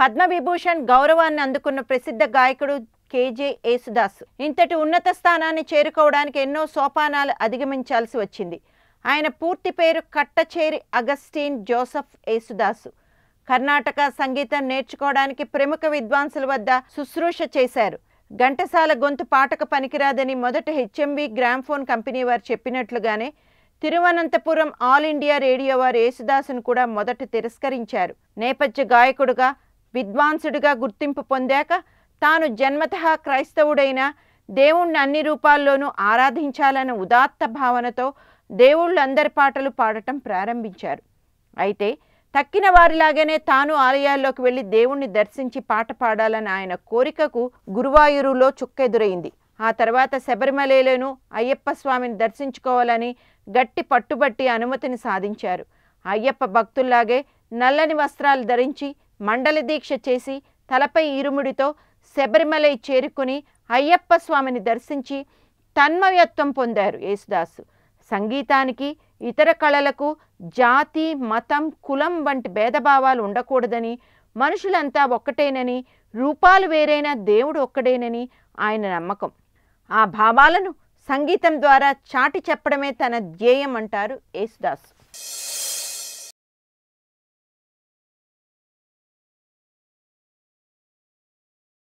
పద్మవిభూషణ్ గౌరవాన్ని అందుకున్న ప్రసిద్ధ గాయకుడు కేజే యేసుదాస్ ఇంతటి ఉన్నత స్థానాన్ని చేరుకోవడానికి ఎన్నో సోపానాలు అధిగమించాల్సి వచ్చింది ఆయన పూర్తి పేరు కట్టచేరి అగస్టీన్ జోసఫ్ యేసుదాసు కర్ణాటక సంగీతం నేర్చుకోవడానికి ప్రముఖ విద్వాంసుల వద్ద శుశ్రూష చేశారు ఘంటసాల గొంతు పాటకు పనికిరాదని మొదట హెచ్ఎంవి గ్రామ్ఫోన్ కంపెనీ వారు చెప్పినట్లుగానే తిరువనంతపురం ఆల్ ఇండియా రేడియో వారు యేసుదాసును కూడా మొదట తిరస్కరించారు నేపథ్య గాయకుడుగా విద్వాంసుడిగా గుర్తింపు పొందాక తాను జన్మత క్రైస్తవుడైన దేవుణ్ణి అన్ని రూపాల్లోనూ ఆరాధించాలన్న ఉదాత్త భావనతో దేవుళ్ళందరి పాటలు పాడటం ప్రారంభించారు అయితే తక్కిన వారిలాగానే తాను ఆలయాల్లోకి వెళ్ళి దేవుణ్ణి దర్శించి పాట పాడాలని ఆయన కోరికకు గురువాయూరులో చుక్కెదురైంది ఆ తర్వాత శబరిమలలోనూ అయ్యప్ప స్వామిని దర్శించుకోవాలని గట్టి పట్టుబట్టి అనుమతిని సాధించారు అయ్యప్ప భక్తుల్లాగే నల్లని వస్త్రాలు ధరించి మండల దీక్ష చేసి తలపై ఇరుముడితో శబరిమలై చేరుకుని అయ్యప్ప స్వామిని దర్శించి తన్మయత్వం పొందారు యేసుదాసు సంగీతానికి ఇతర కళలకు జాతి మతం కులం వంటి భేదభావాలు ఉండకూడదని మనుషులంతా ఒక్కటేనని రూపాలు వేరైనా దేవుడు ఒక్కడేనని ఆయన నమ్మకం ఆ భావాలను సంగీతం ద్వారా చాటి చెప్పడమే తన ధ్యేయం అంటారు యేసుదాసు